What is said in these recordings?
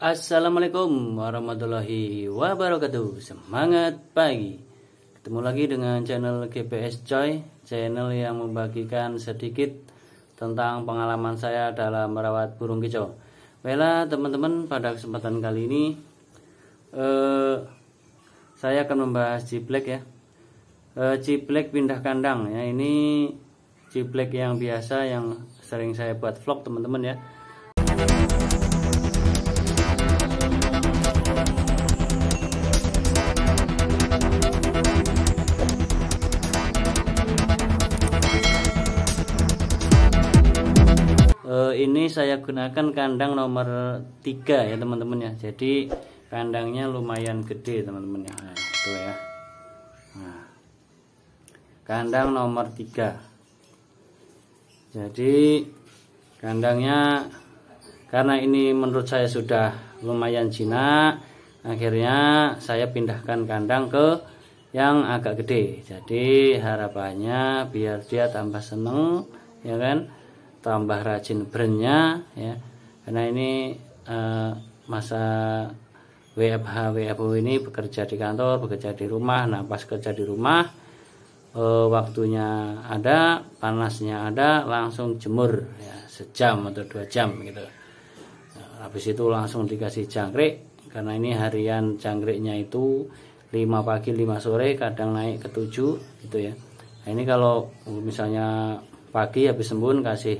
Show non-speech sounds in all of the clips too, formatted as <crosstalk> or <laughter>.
Assalamualaikum warahmatullahi wabarakatuh Semangat pagi Ketemu lagi dengan channel GPS Coy Channel yang membagikan sedikit Tentang pengalaman saya dalam merawat burung kicau Baiklah teman-teman pada kesempatan kali ini eh, Saya akan membahas ciplek ya eh, Ciplek pindah kandang ya Ini ciplek yang biasa yang sering saya buat vlog teman-teman ya ini saya gunakan kandang nomor 3 ya teman-teman ya jadi kandangnya lumayan gede teman-teman ya nah, itu ya nah, kandang nomor 3 jadi kandangnya karena ini menurut saya sudah lumayan jinak akhirnya saya pindahkan kandang ke yang agak gede jadi harapannya biar dia tambah seneng ya kan tambah rajin brandnya ya karena ini eh, masa WFH WFO ini bekerja di kantor bekerja di rumah nah pas kerja di rumah eh, waktunya ada panasnya ada langsung jemur ya sejam atau dua jam gitu nah, habis itu langsung dikasih jangkrik karena ini harian jangkriknya itu 5 pagi 5 sore kadang naik ke tujuh gitu ya nah, ini kalau misalnya pagi habis sembun kasih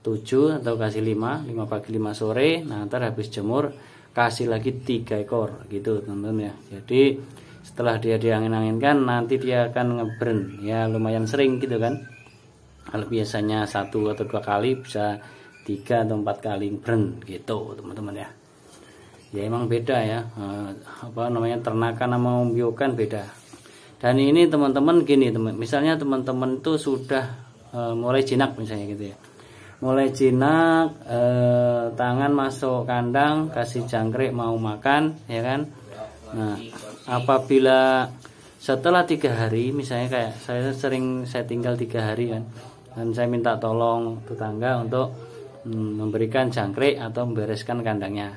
7 atau kasih 5 5 pagi 5 sore nah ntar habis jemur kasih lagi 3 ekor gitu teman-teman ya jadi setelah dia diangin-anginkan nanti dia akan ngeburn ya lumayan sering gitu kan kalau biasanya satu atau dua kali bisa tiga atau empat kali ngeburn gitu teman-teman ya ya emang beda ya eh, apa namanya ternakan sama membiukan beda dan ini teman-teman gini teman misalnya teman-teman tuh sudah Eh, mulai jinak misalnya gitu ya mulai jinak e, tangan masuk kandang kasih jangkrik mau makan ya kan nah apabila setelah tiga hari misalnya kayak saya sering saya tinggal tiga hari kan dan saya minta tolong tetangga untuk mm, memberikan jangkrik atau membereskan kandangnya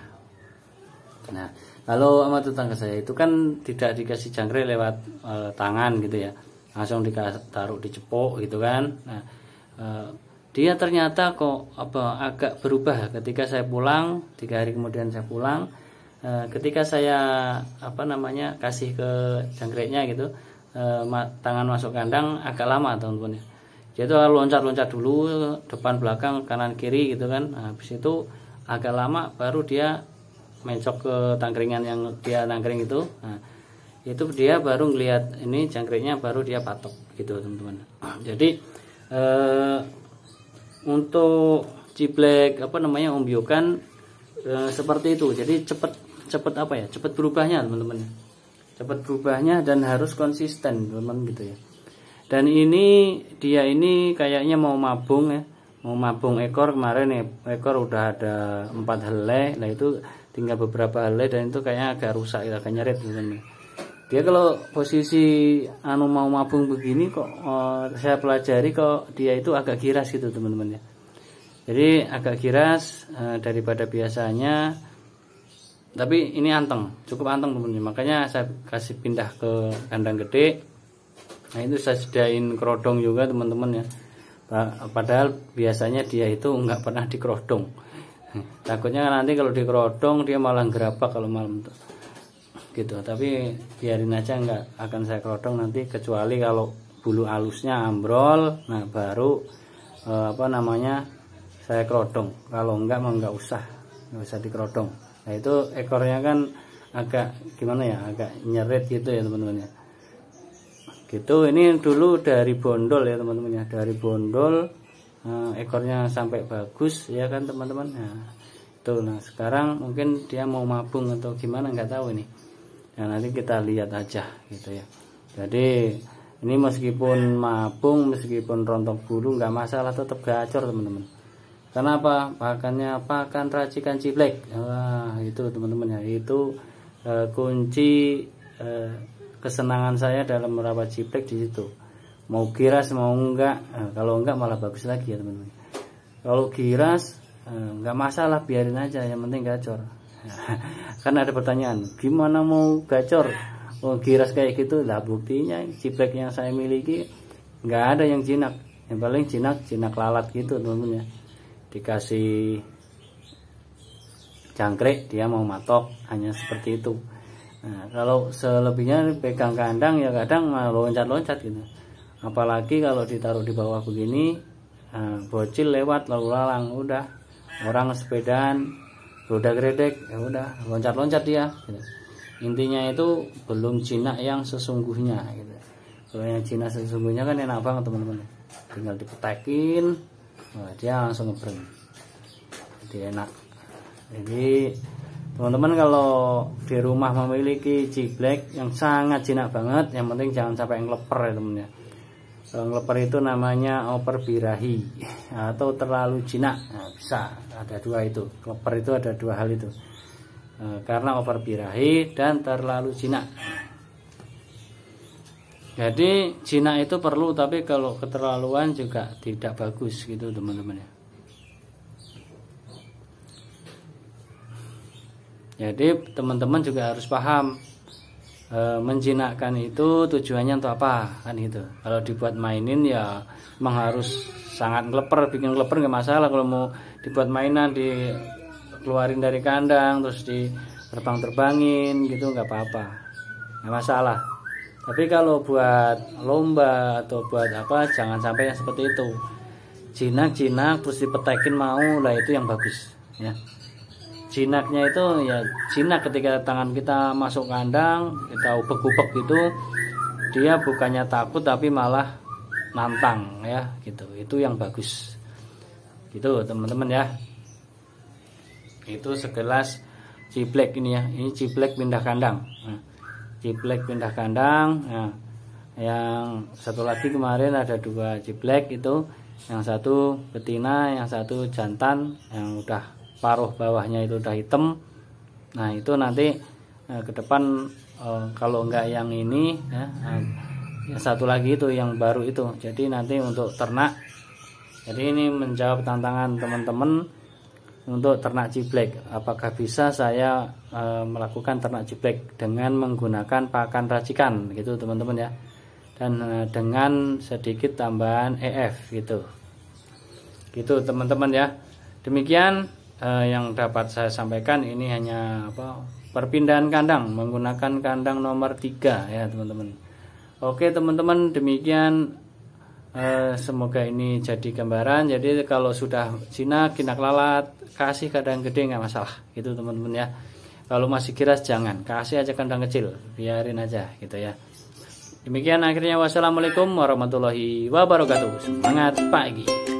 nah kalau sama tetangga saya itu kan tidak dikasih jangkrik lewat e, tangan gitu ya langsung ditaruh di cepok gitu kan nah e, dia ternyata kok apa agak berubah ketika saya pulang tiga hari kemudian saya pulang e, ketika saya apa namanya kasih ke jangkriknya gitu e, tangan masuk kandang agak lama teman-teman dia itu loncat-loncat dulu depan belakang kanan kiri gitu kan nah, habis itu agak lama baru dia mencok ke tangkringan yang dia nangkring itu nah, itu dia baru ngelihat ini jangkriknya baru dia patok gitu teman-teman jadi eh, untuk ciblek apa namanya ombiokan eh, seperti itu jadi cepet cepet apa ya cepet berubahnya teman-teman cepet berubahnya dan harus konsisten teman-teman gitu ya dan ini dia ini kayaknya mau mabung ya mau mabung ekor kemarin ya. ekor udah ada empat helai nah itu tinggal beberapa helai dan itu kayaknya agak rusak agak nyeret teman-teman dia kalau posisi anu mau mabung begini kok uh, saya pelajari kok dia itu agak giras gitu teman-teman ya jadi agak giras uh, daripada biasanya tapi ini anteng cukup anteng teman-teman makanya saya kasih pindah ke kandang gede nah itu saya sediain kerodong juga teman-teman ya padahal biasanya dia itu nggak pernah di kerodong. takutnya nanti kalau di kerodong dia malah gerabak kalau malam tuh gitu tapi biarin aja nggak akan saya kerodong nanti kecuali kalau bulu alusnya ambrol nah baru e, apa namanya saya kerodong kalau enggak mau nggak usah nggak usah dikerodong nah itu ekornya kan agak gimana ya agak nyeret gitu ya teman-teman gitu ini dulu dari bondol ya teman-teman ya dari bondol e, ekornya sampai bagus ya kan teman-teman nah itu nah sekarang mungkin dia mau mabung atau gimana nggak tahu nih Ya, nanti kita lihat aja gitu ya. Jadi ini meskipun mabung, meskipun rontok bulu nggak masalah tetap gacor teman-teman. Kenapa? Pakannya pakan racikan ciblek. Nah, itu teman-teman ya. Itu e, kunci e, kesenangan saya dalam merawat ciblek di situ. Mau giras mau enggak, nah, kalau enggak malah bagus lagi ya teman-teman. Kalau giras nggak masalah biarin aja yang penting gacor <laughs> Karena ada pertanyaan gimana mau gacor oh, kiras kayak gitu lah buktinya ciplek yang saya miliki nggak ada yang jinak yang paling jinak jinak lalat gitu teman-teman ya dikasih jangkrik dia mau matok hanya seperti itu nah, kalau selebihnya pegang kandang ya kadang loncat-loncat gitu apalagi kalau ditaruh di bawah begini eh, bocil lewat lalu lalang udah orang sepedaan roda gredek ya udah loncat-loncat dia gitu. intinya itu belum jinak yang sesungguhnya gitu kalau yang jinak sesungguhnya kan enak banget teman-teman tinggal dipetakin, nah, dia langsung ngebreng jadi enak jadi teman-teman kalau di rumah memiliki ciblek yang sangat jinak banget yang penting jangan sampai yang leper ya teman leper itu namanya oper birahi atau terlalu jinak. Nah, bisa ada dua itu. Leper itu ada dua hal itu. E, karena oper birahi dan terlalu jinak. Jadi jinak itu perlu tapi kalau keterlaluan juga tidak bagus gitu teman-teman ya. Jadi teman-teman juga harus paham e, menjinakkan itu tujuannya untuk apa kan gitu kalau dibuat mainin ya memang harus sangat ngeleper bikin ngeleper nggak masalah kalau mau dibuat mainan dikeluarin dari kandang terus di terbang terbangin gitu nggak apa-apa nggak masalah tapi kalau buat lomba atau buat apa jangan sampai yang seperti itu jinak-jinak terus dipetekin mau lah itu yang bagus ya jinaknya itu ya jinak ketika tangan kita masuk kandang kita ubek-ubek gitu dia bukannya takut tapi malah nantang ya gitu itu yang bagus gitu teman-teman ya itu segelas ciblek ini ya ini ciblek pindah kandang nah, ciblek pindah kandang ya. yang satu lagi kemarin ada dua ciblek itu yang satu betina yang satu jantan yang udah paruh bawahnya itu udah hitam nah itu nanti eh, ke depan eh, kalau enggak yang ini ya, eh, yang satu lagi itu yang baru itu jadi nanti untuk ternak jadi ini menjawab tantangan teman-teman untuk ternak ciblek apakah bisa saya e, melakukan ternak ciblek dengan menggunakan pakan racikan gitu teman-teman ya dan e, dengan sedikit tambahan EF gitu gitu teman-teman ya demikian eh, yang dapat saya sampaikan ini hanya apa perpindahan kandang menggunakan kandang nomor 3 ya teman-teman Oke teman-teman demikian eh, semoga ini jadi gambaran jadi kalau sudah jinak jinak lalat kasih kandang gede nggak masalah gitu teman-teman ya kalau masih kiras jangan kasih aja kandang kecil biarin aja gitu ya demikian akhirnya wassalamualaikum warahmatullahi wabarakatuh semangat pagi